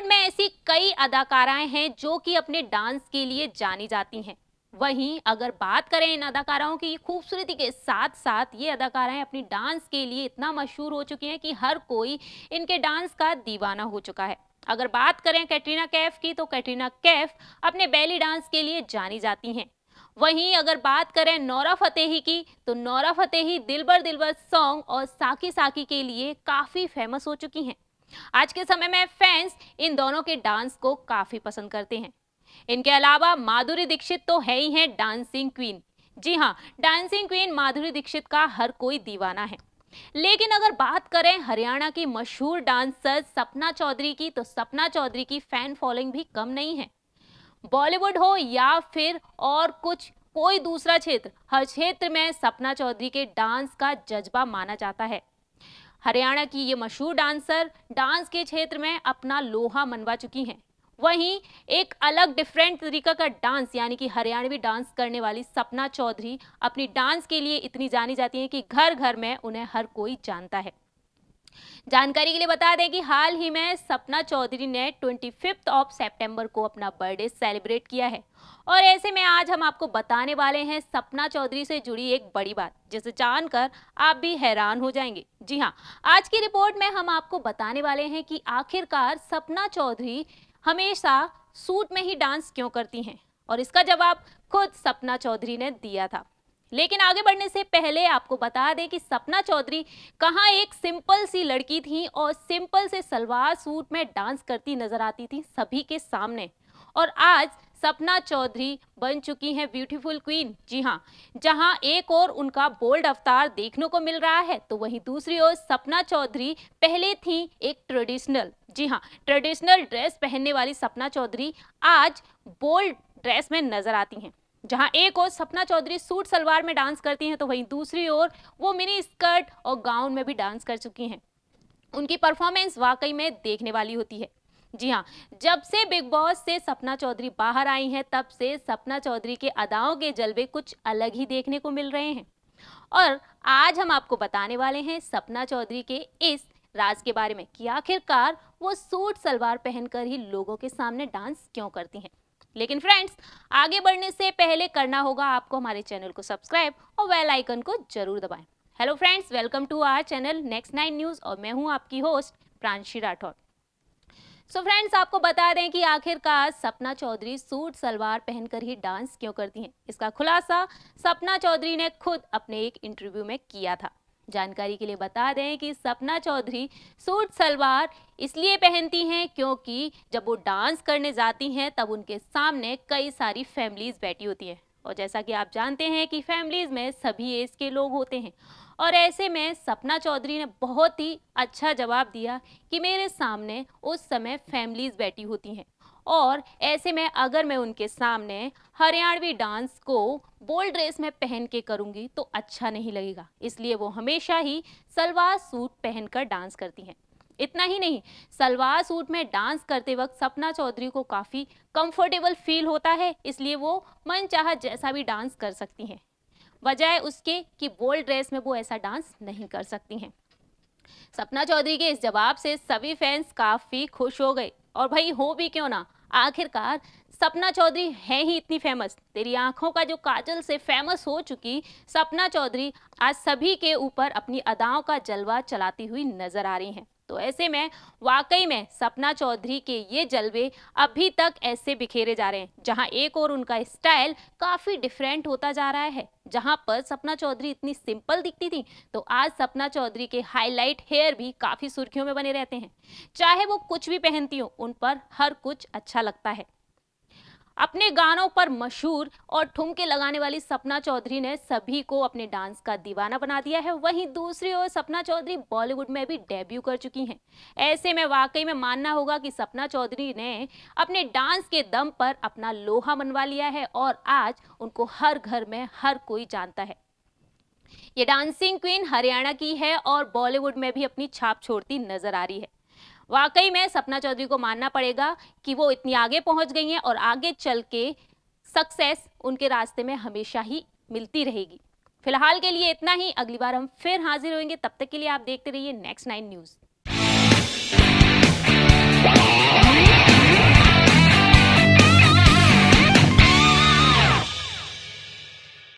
बॉलीवुड में ऐसी कई अदाकाराएं हैं जो कि अपने डांस के लिए जानी जाती हैं वहीं अगर बात करें इन अदाकाराओं की खूबसूरती के साथ साथ ये अदाकाराएं अपनी डांस के लिए इतना मशहूर हो चुकी हैं कि हर कोई इनके डांस का दीवाना हो चुका है अगर बात करें कैटरीना कैफ की तो कैटरीना कैफ अपने बैली डांस के लिए जानी जाती हैं वहीं अगर बात करें नौरा फतेही की तो Nora Fatehi Dilbar Dilbar song और साकी साकी के लिए काफ़ी फेमस हो चुकी हैं आज के समय में फैंस इन दोनों के डांस को काफी पसंद करते हैं इनके अलावा माधुरी दीक्षित तो है ही है डांसिंग क्वीन जी हाँ डांसिंग क्वीन माधुरी दीक्षित का हर कोई दीवाना है लेकिन अगर बात करें हरियाणा की मशहूर डांसर सपना चौधरी की तो सपना चौधरी की फैन फॉलोइंग भी कम नहीं है बॉलीवुड हो या फिर और कुछ कोई दूसरा क्षेत्र हर क्षेत्र में सपना चौधरी के डांस का जज्बा माना जाता है हरियाणा की ये मशहूर डांसर डांस के क्षेत्र में अपना लोहा मनवा चुकी हैं वहीं एक अलग डिफरेंट तरीका का डांस यानी कि हरियाणवी डांस करने वाली सपना चौधरी अपनी डांस के लिए इतनी जानी जाती हैं कि घर घर में उन्हें हर कोई जानता है जानकारी के लिए बता दें कि हाल ही में सपना चौधरी ने ट्वेंटी ऑफ सेप्टेम्बर को अपना बर्थडे सेलिब्रेट किया है और ऐसे में आज हम आपको बताने वाले हैं सपना चौधरी से जुड़ी एक बड़ी बात जिसे जानकर आप भी हैरान हो जाएंगे जी हाँ आज की रिपोर्ट में हम आपको बताने वाले हैं कि आखिरकार सपना चौधरी हमेशा सूट में ही डांस क्यों करती हैं और इसका जवाब खुद सपना चौधरी ने दिया था लेकिन आगे बढ़ने से पहले आपको बता दें कि सपना चौधरी कहाँ एक सिंपल सी लड़की थी और सिंपल से सलवार सूट में डांस करती नजर आती थी सभी के सामने और आज सपना चौधरी बन चुकी हैं ब्यूटीफुल क्वीन जी हाँ जहाँ एक और उनका बोल्ड अवतार देखने को मिल रहा है तो वहीं दूसरी ओर सपना चौधरी पहले थी एक ट्रेडिशनल जी हाँ ट्रेडिशनल ड्रेस पहनने वाली सपना चौधरी आज बोल्ड ड्रेस में नजर आती हैं जहां एक ओर सपना चौधरी सूट सलवार में डांस करती हैं तो वहीं दूसरी ओर वो मिनी स्कर्ट और गाउन में भी डांस कर चुकी हैं उनकी परफॉर्मेंस वाकई में देखने वाली होती है जी हाँ जब से बिग बॉस से सपना चौधरी बाहर आई हैं तब से सपना चौधरी के अदाओं के जलवे कुछ अलग ही देखने को मिल रहे हैं और आज हम आपको बताने वाले हैं सपना चौधरी के इस राज के बारे में कि आखिरकार वो सूट सलवार पहनकर ही लोगों के सामने डांस क्यों करती हैं लेकिन फ्रेंड्स आगे बढ़ने से पहले करना होगा आपको हमारे चैनल को सब्सक्राइब और वेल आइकन को जरूर दबाएं hello friends welcome to our channel next nine news और मैं हूं आपकी host Pranshi Rathore so friends आपको बता दें कि आखिरकार सपना चौधरी सूट सलवार पहनकर ही डांस क्यों करती हैं इसका खुलासा सपना चौधरी ने खुद अपने एक इंटरव्यू में किया था जानकारी के लिए बता दें कि सपना चौधरी सूट सलवार इसलिए पहनती हैं क्योंकि जब वो डांस करने जाती हैं तब उनके सामने कई सारी फैमिलीज़ बैठी होती हैं और जैसा कि आप जानते हैं कि फैमिलीज़ में सभी एज के लोग होते हैं और ऐसे में सपना चौधरी ने बहुत ही अच्छा जवाब दिया कि मेरे सामने उस समय फैमिलीज़ बैठी होती हैं और ऐसे में अगर मैं उनके सामने हरियाणवी डांस को बोल्ड ड्रेस में पहन के करूँगी तो अच्छा नहीं लगेगा इसलिए वो हमेशा ही सलवार सूट पहनकर डांस करती हैं इतना ही नहीं सलवार सूट में डांस करते वक्त सपना चौधरी को काफ़ी कंफर्टेबल फील होता है इसलिए वो मन चाह जैसा भी डांस कर सकती हैं वजह उसके कि बोल्ड ड्रेस में वो ऐसा डांस नहीं कर सकती हैं सपना चौधरी के इस जवाब से सभी फैंस काफ़ी खुश हो गए और भाई हो भी क्यों ना आखिरकार सपना चौधरी है ही इतनी फेमस तेरी आंखों का जो काजल से फेमस हो चुकी सपना चौधरी आज सभी के ऊपर अपनी अदाओं का जलवा चलाती हुई नजर आ रही हैं तो ऐसे में वाकई में सपना चौधरी के ये जलवे अभी तक ऐसे बिखेरे जा रहे हैं जहां एक और उनका स्टाइल काफ़ी डिफरेंट होता जा रहा है जहां पर सपना चौधरी इतनी सिंपल दिखती थी तो आज सपना चौधरी के हाईलाइट हेयर भी काफ़ी सुर्खियों में बने रहते हैं चाहे वो कुछ भी पहनती हो उन पर हर कुछ अच्छा लगता है अपने गानों पर मशहूर और ठुमके लगाने वाली सपना चौधरी ने सभी को अपने डांस का दीवाना बना दिया है वहीं दूसरी ओर सपना चौधरी बॉलीवुड में भी डेब्यू कर चुकी हैं ऐसे में वाकई में मानना होगा कि सपना चौधरी ने अपने डांस के दम पर अपना लोहा मनवा लिया है और आज उनको हर घर में हर कोई जानता है ये डांसिंग क्वीन हरियाणा की है और बॉलीवुड में भी अपनी छाप छोड़ती नजर आ रही है वाकई में सपना चौधरी को मानना पड़ेगा कि वो इतनी आगे पहुंच गई हैं और आगे चल के सक्सेस उनके रास्ते में हमेशा ही मिलती रहेगी फिलहाल के लिए इतना ही अगली बार हम फिर हाजिर होंगे तब तक के लिए आप देखते रहिए नेक्स्ट नाइन न्यूज़